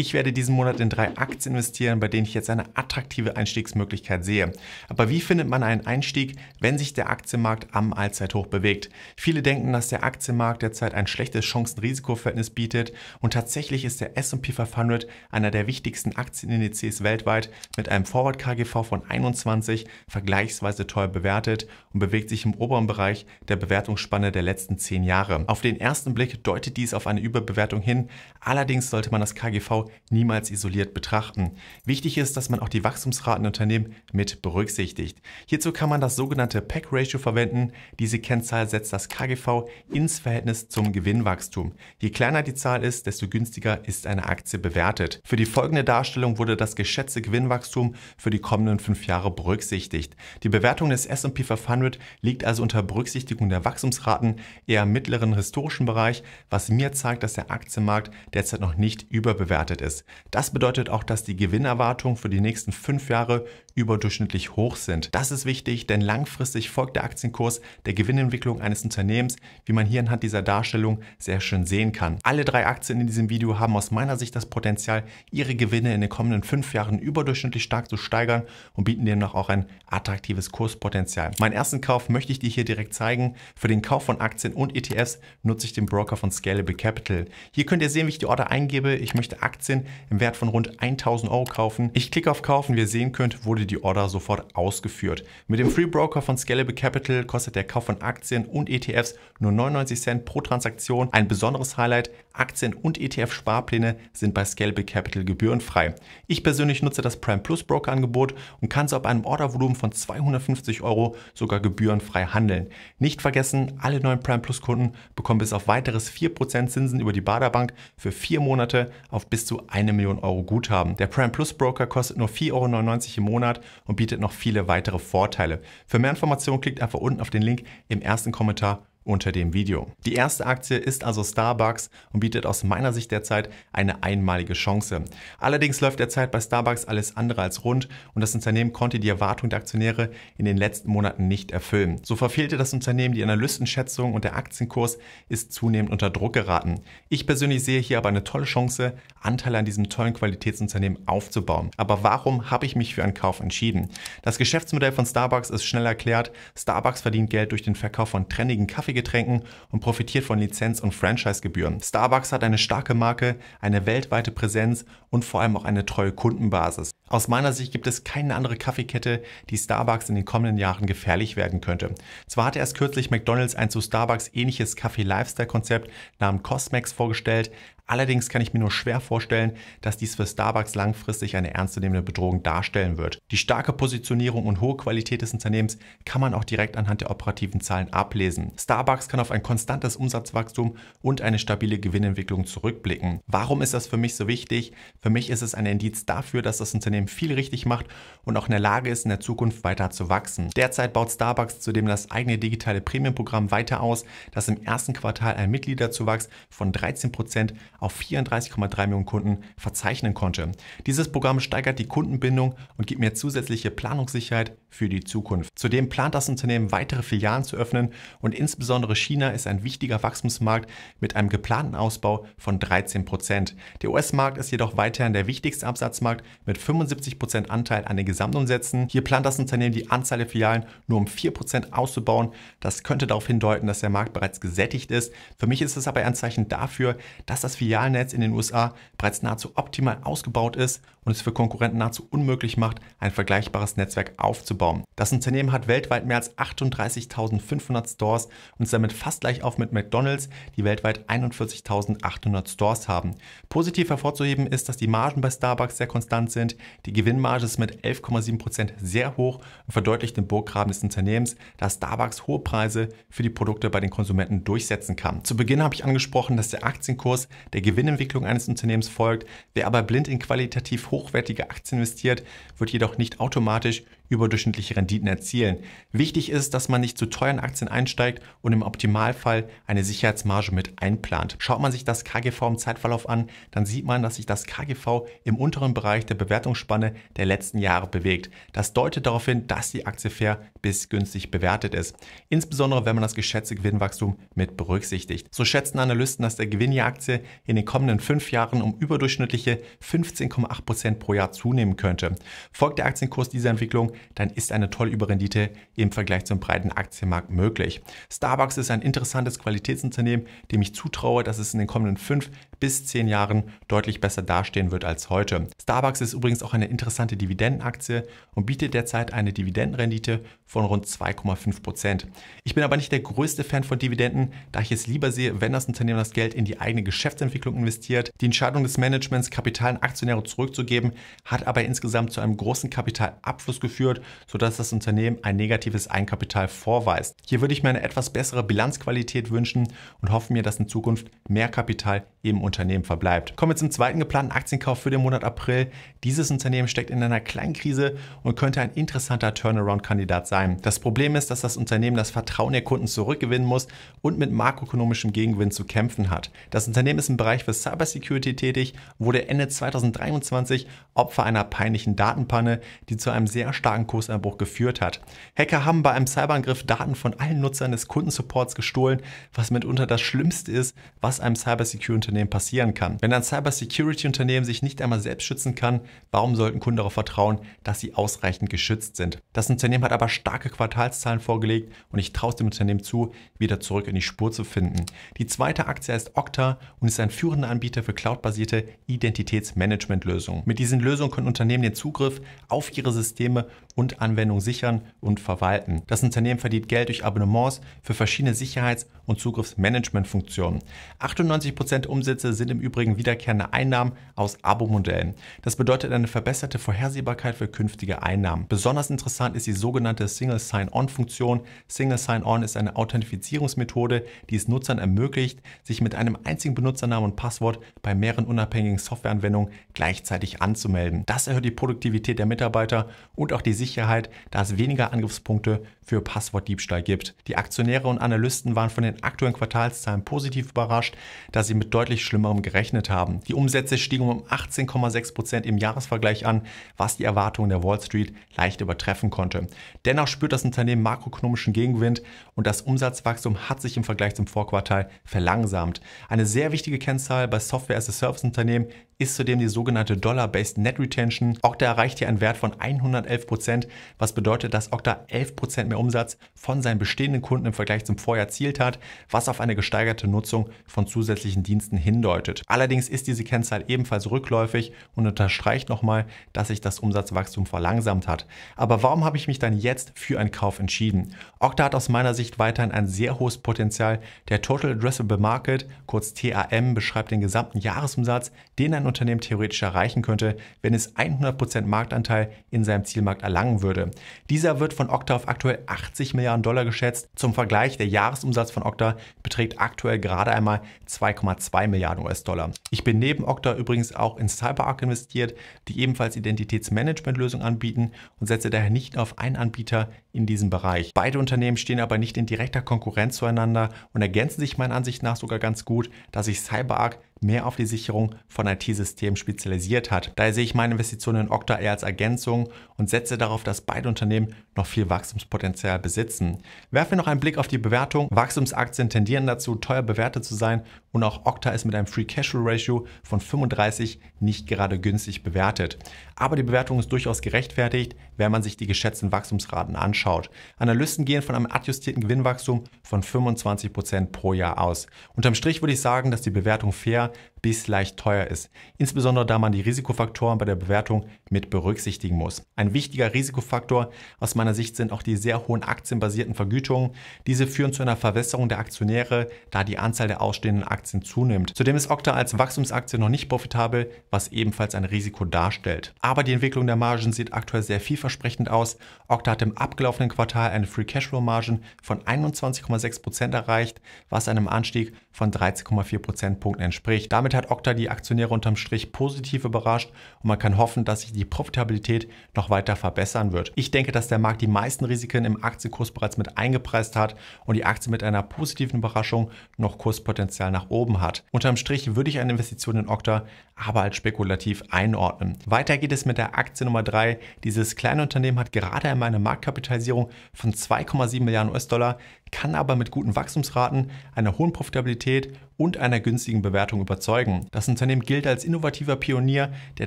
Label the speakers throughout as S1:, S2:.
S1: Ich werde diesen Monat in drei Aktien investieren, bei denen ich jetzt eine attraktive Einstiegsmöglichkeit sehe. Aber wie findet man einen Einstieg, wenn sich der Aktienmarkt am Allzeithoch bewegt? Viele denken, dass der Aktienmarkt derzeit ein schlechtes Chancen-Risiko-Verhältnis bietet und tatsächlich ist der S&P 500 einer der wichtigsten Aktienindizes weltweit mit einem Forward-KGV von 21 vergleichsweise teuer bewertet und bewegt sich im oberen Bereich der Bewertungsspanne der letzten zehn Jahre. Auf den ersten Blick deutet dies auf eine Überbewertung hin, allerdings sollte man das KGV niemals isoliert betrachten. Wichtig ist, dass man auch die Wachstumsraten in Unternehmen mit berücksichtigt. Hierzu kann man das sogenannte PEC Ratio verwenden. Diese Kennzahl setzt das KGV ins Verhältnis zum Gewinnwachstum. Je kleiner die Zahl ist, desto günstiger ist eine Aktie bewertet. Für die folgende Darstellung wurde das geschätzte Gewinnwachstum für die kommenden fünf Jahre berücksichtigt. Die Bewertung des S&P 500 liegt also unter Berücksichtigung der Wachstumsraten eher im mittleren historischen Bereich, was mir zeigt, dass der Aktienmarkt derzeit noch nicht überbewertet ist. Das bedeutet auch, dass die Gewinnerwartung für die nächsten fünf Jahre überdurchschnittlich hoch sind. Das ist wichtig, denn langfristig folgt der Aktienkurs der Gewinnentwicklung eines Unternehmens, wie man hier anhand dieser Darstellung sehr schön sehen kann. Alle drei Aktien in diesem Video haben aus meiner Sicht das Potenzial, ihre Gewinne in den kommenden fünf Jahren überdurchschnittlich stark zu steigern und bieten demnach auch ein attraktives Kurspotenzial. Meinen ersten Kauf möchte ich dir hier direkt zeigen. Für den Kauf von Aktien und ETFs nutze ich den Broker von Scalable Capital. Hier könnt ihr sehen, wie ich die Order eingebe. Ich möchte Aktien im Wert von rund 1000 Euro kaufen. Ich klicke auf Kaufen. Wie ihr sehen könnt, wurde die Order sofort ausgeführt. Mit dem Free Broker von Scalable Capital kostet der Kauf von Aktien und ETFs nur 99 Cent pro Transaktion. Ein besonderes Highlight Aktien- und ETF-Sparpläne sind bei Scalable Capital gebührenfrei. Ich persönlich nutze das Prime Plus Broker-Angebot und kann so ab einem Ordervolumen von 250 Euro sogar gebührenfrei handeln. Nicht vergessen, alle neuen Prime Plus Kunden bekommen bis auf weiteres 4% Zinsen über die Baderbank für vier Monate auf bis zu 1 Million Euro Guthaben. Der Prime Plus Broker kostet nur 4,99 Euro im Monat und bietet noch viele weitere Vorteile. Für mehr Informationen klickt einfach unten auf den Link im ersten Kommentar unter dem Video. Die erste Aktie ist also Starbucks und bietet aus meiner Sicht derzeit eine einmalige Chance. Allerdings läuft derzeit bei Starbucks alles andere als rund und das Unternehmen konnte die Erwartung der Aktionäre in den letzten Monaten nicht erfüllen. So verfehlte das Unternehmen die Analystenschätzung und der Aktienkurs ist zunehmend unter Druck geraten. Ich persönlich sehe hier aber eine tolle Chance, Anteile an diesem tollen Qualitätsunternehmen aufzubauen. Aber warum habe ich mich für einen Kauf entschieden? Das Geschäftsmodell von Starbucks ist schnell erklärt. Starbucks verdient Geld durch den Verkauf von trendigen Kaffee Getränken und profitiert von Lizenz- und Franchisegebühren. Starbucks hat eine starke Marke, eine weltweite Präsenz und vor allem auch eine treue Kundenbasis. Aus meiner Sicht gibt es keine andere Kaffeekette, die Starbucks in den kommenden Jahren gefährlich werden könnte. Zwar hatte erst kürzlich McDonald's ein zu Starbucks ähnliches Kaffee-Lifestyle-Konzept namens Cosmex vorgestellt, Allerdings kann ich mir nur schwer vorstellen, dass dies für Starbucks langfristig eine ernstzunehmende Bedrohung darstellen wird. Die starke Positionierung und hohe Qualität des Unternehmens kann man auch direkt anhand der operativen Zahlen ablesen. Starbucks kann auf ein konstantes Umsatzwachstum und eine stabile Gewinnentwicklung zurückblicken. Warum ist das für mich so wichtig? Für mich ist es ein Indiz dafür, dass das Unternehmen viel richtig macht und auch in der Lage ist, in der Zukunft weiter zu wachsen. Derzeit baut Starbucks zudem das eigene digitale Premiumprogramm weiter aus, das im ersten Quartal ein Mitgliederzuwachs von 13% auf 34,3 Millionen Kunden verzeichnen konnte. Dieses Programm steigert die Kundenbindung und gibt mir zusätzliche Planungssicherheit für die Zukunft. Zudem plant das Unternehmen weitere Filialen zu öffnen und insbesondere China ist ein wichtiger Wachstumsmarkt mit einem geplanten Ausbau von 13 Prozent. Der US-Markt ist jedoch weiterhin der wichtigste Absatzmarkt mit 75 Prozent Anteil an den Gesamtumsätzen. Hier plant das Unternehmen die Anzahl der Filialen nur um 4 Prozent auszubauen. Das könnte darauf hindeuten, dass der Markt bereits gesättigt ist. Für mich ist es aber ein Zeichen dafür, dass das Filial Filialnetz in den USA bereits nahezu optimal ausgebaut ist und es für Konkurrenten nahezu unmöglich macht, ein vergleichbares Netzwerk aufzubauen. Das Unternehmen hat weltweit mehr als 38.500 Stores und ist damit fast gleich auf mit McDonald's, die weltweit 41.800 Stores haben. Positiv hervorzuheben ist, dass die Margen bei Starbucks sehr konstant sind. Die Gewinnmarge ist mit 11,7% sehr hoch und verdeutlicht den Burggraben des Unternehmens, da Starbucks hohe Preise für die Produkte bei den Konsumenten durchsetzen kann. Zu Beginn habe ich angesprochen, dass der Aktienkurs der der Gewinnentwicklung eines Unternehmens folgt. Wer aber blind in qualitativ hochwertige Aktien investiert, wird jedoch nicht automatisch überdurchschnittliche Renditen erzielen. Wichtig ist, dass man nicht zu teuren Aktien einsteigt und im Optimalfall eine Sicherheitsmarge mit einplant. Schaut man sich das KGV im Zeitverlauf an, dann sieht man, dass sich das KGV im unteren Bereich der Bewertungsspanne der letzten Jahre bewegt. Das deutet darauf hin, dass die Aktie fair bis günstig bewertet ist. Insbesondere wenn man das geschätzte Gewinnwachstum mit berücksichtigt. So schätzen Analysten, dass der Gewinn der Aktie in den kommenden fünf Jahren um überdurchschnittliche 15,8% Prozent pro Jahr zunehmen könnte. Folgt der Aktienkurs dieser Entwicklung, dann ist eine tolle Überrendite im Vergleich zum breiten Aktienmarkt möglich. Starbucks ist ein interessantes Qualitätsunternehmen, dem ich zutraue, dass es in den kommenden fünf bis zehn Jahren deutlich besser dastehen wird als heute. Starbucks ist übrigens auch eine interessante Dividendenaktie und bietet derzeit eine Dividendenrendite von rund 2,5 Prozent. Ich bin aber nicht der größte Fan von Dividenden, da ich es lieber sehe, wenn das Unternehmen das Geld in die eigene Geschäftsentwicklung investiert. Die Entscheidung des Managements, Kapital an Aktionäre zurückzugeben, hat aber insgesamt zu einem großen Kapitalabfluss geführt führt, sodass das Unternehmen ein negatives Einkapital vorweist. Hier würde ich mir eine etwas bessere Bilanzqualität wünschen und hoffe mir, dass in Zukunft mehr Kapital im Unternehmen verbleibt. Kommen wir zum zweiten geplanten Aktienkauf für den Monat April. Dieses Unternehmen steckt in einer kleinen Krise und könnte ein interessanter Turnaround-Kandidat sein. Das Problem ist, dass das Unternehmen das Vertrauen der Kunden zurückgewinnen muss und mit makroökonomischem Gegenwind zu kämpfen hat. Das Unternehmen ist im Bereich für Cybersecurity tätig, wurde Ende 2023 Opfer einer peinlichen Datenpanne, die zu einem sehr starken starken Kursanbruch geführt hat. Hacker haben bei einem Cyberangriff Daten von allen Nutzern des Kundensupports gestohlen, was mitunter das Schlimmste ist, was einem Cybersecurity-Unternehmen passieren kann. Wenn ein Cybersecurity-Unternehmen sich nicht einmal selbst schützen kann, warum sollten Kunden darauf vertrauen, dass sie ausreichend geschützt sind? Das Unternehmen hat aber starke Quartalszahlen vorgelegt und ich traue es dem Unternehmen zu, wieder zurück in die Spur zu finden. Die zweite Aktie heißt Okta und ist ein führender Anbieter für cloudbasierte Identitätsmanagement-Lösungen. Mit diesen Lösungen können Unternehmen den Zugriff auf ihre Systeme und Anwendungen sichern und verwalten. Das Unternehmen verdient Geld durch Abonnements für verschiedene Sicherheits- und Zugriffsmanagementfunktionen. 98% Umsätze sind im Übrigen wiederkehrende Einnahmen aus Abo-Modellen. Das bedeutet eine verbesserte Vorhersehbarkeit für künftige Einnahmen. Besonders interessant ist die sogenannte Single Sign-On-Funktion. Single Sign-On ist eine Authentifizierungsmethode, die es Nutzern ermöglicht, sich mit einem einzigen Benutzernamen und Passwort bei mehreren unabhängigen Softwareanwendungen gleichzeitig anzumelden. Das erhöht die Produktivität der Mitarbeiter und auch die Sicherheit Sicherheit, da es weniger Angriffspunkte für Passwortdiebstahl gibt. Die Aktionäre und Analysten waren von den aktuellen Quartalszahlen positiv überrascht, da sie mit deutlich Schlimmerem gerechnet haben. Die Umsätze stiegen um 18,6 Prozent im Jahresvergleich an, was die Erwartungen der Wall Street leicht übertreffen konnte. Dennoch spürt das Unternehmen makroökonomischen Gegenwind und das Umsatzwachstum hat sich im Vergleich zum Vorquartal verlangsamt. Eine sehr wichtige Kennzahl bei Software-as-a-Service-Unternehmen ist zudem die sogenannte Dollar-Based Net Retention. Auch da erreicht hier einen Wert von 111 Prozent Prozent. Was bedeutet, dass Okta 11 Prozent mehr Umsatz von seinen bestehenden Kunden im Vergleich zum Vorjahr erzielt hat, was auf eine gesteigerte Nutzung von zusätzlichen Diensten hindeutet. Allerdings ist diese Kennzahl ebenfalls rückläufig und unterstreicht nochmal, dass sich das Umsatzwachstum verlangsamt hat. Aber warum habe ich mich dann jetzt für einen Kauf entschieden? Okta hat aus meiner Sicht weiterhin ein sehr hohes Potenzial. Der Total Addressable Market, kurz TAM, beschreibt den gesamten Jahresumsatz, den ein Unternehmen theoretisch erreichen könnte, wenn es 100% Marktanteil in seinem Zielmarkt allein verlangen würde. Dieser wird von Okta auf aktuell 80 Milliarden Dollar geschätzt. Zum Vergleich, der Jahresumsatz von Okta beträgt aktuell gerade einmal 2,2 Milliarden US-Dollar. Ich bin neben Okta übrigens auch in CyberArk investiert, die ebenfalls Identitätsmanagement-Lösungen anbieten und setze daher nicht auf einen Anbieter in diesem Bereich. Beide Unternehmen stehen aber nicht in direkter Konkurrenz zueinander und ergänzen sich meiner Ansicht nach sogar ganz gut, dass sich CyberArk mehr auf die Sicherung von IT-Systemen spezialisiert hat. Daher sehe ich meine Investitionen in Okta eher als Ergänzung und setze darauf, dass beide Unternehmen noch viel Wachstumspotenzial besitzen. Werfen wir noch einen Blick auf die Bewertung. Wachstumsaktien tendieren dazu, teuer bewertet zu sein und auch Okta ist mit einem Free Cash Flow Ratio von 35 nicht gerade günstig bewertet. Aber die Bewertung ist durchaus gerechtfertigt, wenn man sich die geschätzten Wachstumsraten anschaut. Analysten gehen von einem adjustierten Gewinnwachstum von 25% Prozent pro Jahr aus. Unterm Strich würde ich sagen, dass die Bewertung fair, bis leicht teuer ist, insbesondere da man die Risikofaktoren bei der Bewertung mit berücksichtigen muss. Ein wichtiger Risikofaktor aus meiner Sicht sind auch die sehr hohen aktienbasierten Vergütungen. Diese führen zu einer Verwässerung der Aktionäre, da die Anzahl der ausstehenden Aktien zunimmt. Zudem ist Okta als Wachstumsaktie noch nicht profitabel, was ebenfalls ein Risiko darstellt. Aber die Entwicklung der Margen sieht aktuell sehr vielversprechend aus. Okta hat im abgelaufenen Quartal eine Free Cashflow Margin von 21,6% erreicht, was einem Anstieg von 13,4 Prozentpunkten entspricht. Damit damit hat Okta die Aktionäre unterm Strich positiv überrascht und man kann hoffen, dass sich die Profitabilität noch weiter verbessern wird. Ich denke, dass der Markt die meisten Risiken im Aktienkurs bereits mit eingepreist hat und die Aktie mit einer positiven Überraschung noch Kurspotenzial nach oben hat. Unterm Strich würde ich eine Investition in Okta aber als spekulativ einordnen. Weiter geht es mit der Aktie Nummer 3. Dieses kleine Unternehmen hat gerade einmal eine Marktkapitalisierung von 2,7 Milliarden US-Dollar kann aber mit guten Wachstumsraten, einer hohen Profitabilität und einer günstigen Bewertung überzeugen. Das Unternehmen gilt als innovativer Pionier, der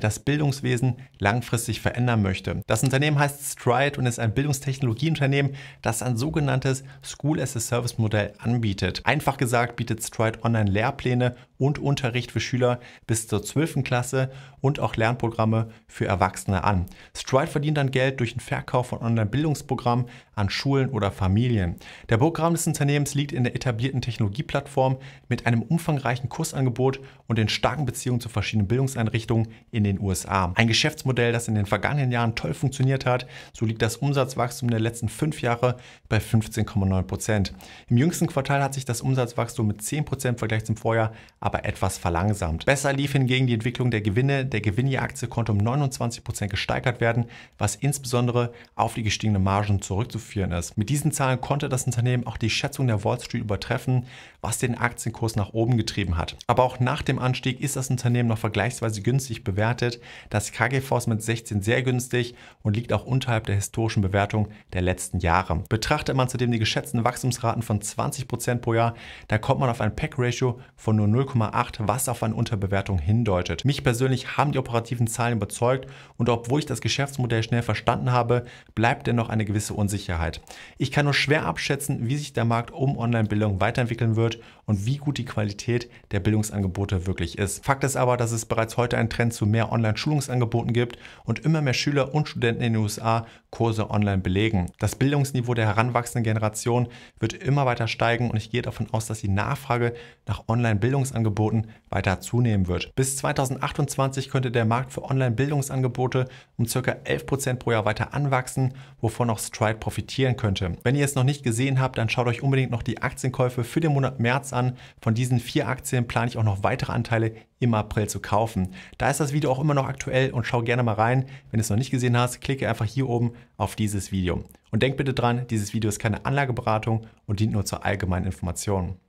S1: das Bildungswesen langfristig verändern möchte. Das Unternehmen heißt Stride und ist ein Bildungstechnologieunternehmen, das ein sogenanntes School as a Service Modell anbietet. Einfach gesagt bietet Stride online Lehrpläne und Unterricht für Schüler bis zur 12. Klasse und auch Lernprogramme für Erwachsene an. Stride verdient dann Geld durch den Verkauf von Online-Bildungsprogrammen an Schulen oder Familien. Der Programm des Unternehmens liegt in der etablierten Technologieplattform mit einem umfangreichen Kursangebot und in starken Beziehungen zu verschiedenen Bildungseinrichtungen in den USA. Ein Geschäftsmodell, das in den vergangenen Jahren toll funktioniert hat. So liegt das Umsatzwachstum der letzten fünf Jahre bei 15,9 Prozent. Im jüngsten Quartal hat sich das Umsatzwachstum mit 10 Prozent im Vergleich zum Vorjahr aber etwas verlangsamt. Besser lief hingegen die Entwicklung der Gewinne. Der Gewinn je Aktie konnte um 29 Prozent gesteigert werden, was insbesondere auf die gestiegenen Margen zurückzuführen ist. Mit diesen Zahlen konnte das Unternehmen auch die Schätzung der Wall Street übertreffen was den Aktienkurs nach oben getrieben hat. Aber auch nach dem Anstieg ist das Unternehmen noch vergleichsweise günstig bewertet. Das KGV ist mit 16 sehr günstig und liegt auch unterhalb der historischen Bewertung der letzten Jahre. Betrachtet man zudem die geschätzten Wachstumsraten von 20% pro Jahr, da kommt man auf ein Pack-Ratio von nur 0,8, was auf eine Unterbewertung hindeutet. Mich persönlich haben die operativen Zahlen überzeugt und obwohl ich das Geschäftsmodell schnell verstanden habe, bleibt dennoch eine gewisse Unsicherheit. Ich kann nur schwer abschätzen, wie sich der Markt um Online-Bildung weiterentwickeln wird wird und wie gut die Qualität der Bildungsangebote wirklich ist. Fakt ist aber, dass es bereits heute einen Trend zu mehr Online-Schulungsangeboten gibt und immer mehr Schüler und Studenten in den USA Kurse online belegen. Das Bildungsniveau der heranwachsenden Generation wird immer weiter steigen und ich gehe davon aus, dass die Nachfrage nach Online-Bildungsangeboten weiter zunehmen wird. Bis 2028 könnte der Markt für Online-Bildungsangebote um ca. 11% pro Jahr weiter anwachsen, wovon auch Stride profitieren könnte. Wenn ihr es noch nicht gesehen habt, dann schaut euch unbedingt noch die Aktienkäufe für den Monat März an. Von diesen vier Aktien plane ich auch noch weitere Anteile im April zu kaufen. Da ist das Video auch immer noch aktuell und schau gerne mal rein. Wenn du es noch nicht gesehen hast, klicke einfach hier oben auf dieses Video. Und denk bitte dran, dieses Video ist keine Anlageberatung und dient nur zur allgemeinen Information.